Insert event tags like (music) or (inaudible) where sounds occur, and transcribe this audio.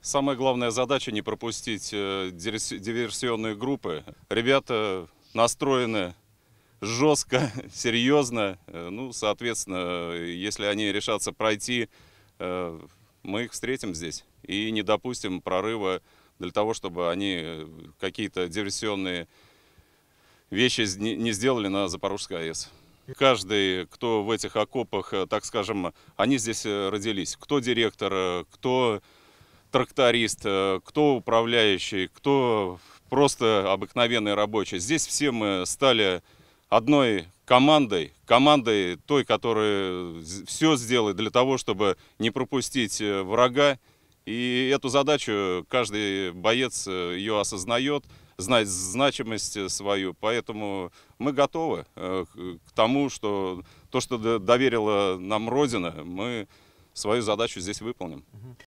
Самая главная задача не пропустить э, диверсионные группы. Ребята настроены жестко, (laughs) серьезно. Э, ну, соответственно, если они решатся пройти, э, мы их встретим здесь и не допустим прорыва для того, чтобы они какие-то диверсионные вещи не сделали на Запорожской АЭС. Каждый, кто в этих окопах, так скажем, они здесь родились. Кто директор, кто тракторист, э, кто управляющий, кто просто обыкновенный рабочий. Здесь все мы стали одной командой, командой той, которая все сделает для того, чтобы не пропустить э, врага. И эту задачу каждый боец э, ее осознает, знает значимость свою. Поэтому мы готовы к тому, что то, что доверила нам Родина, мы свою задачу здесь выполним.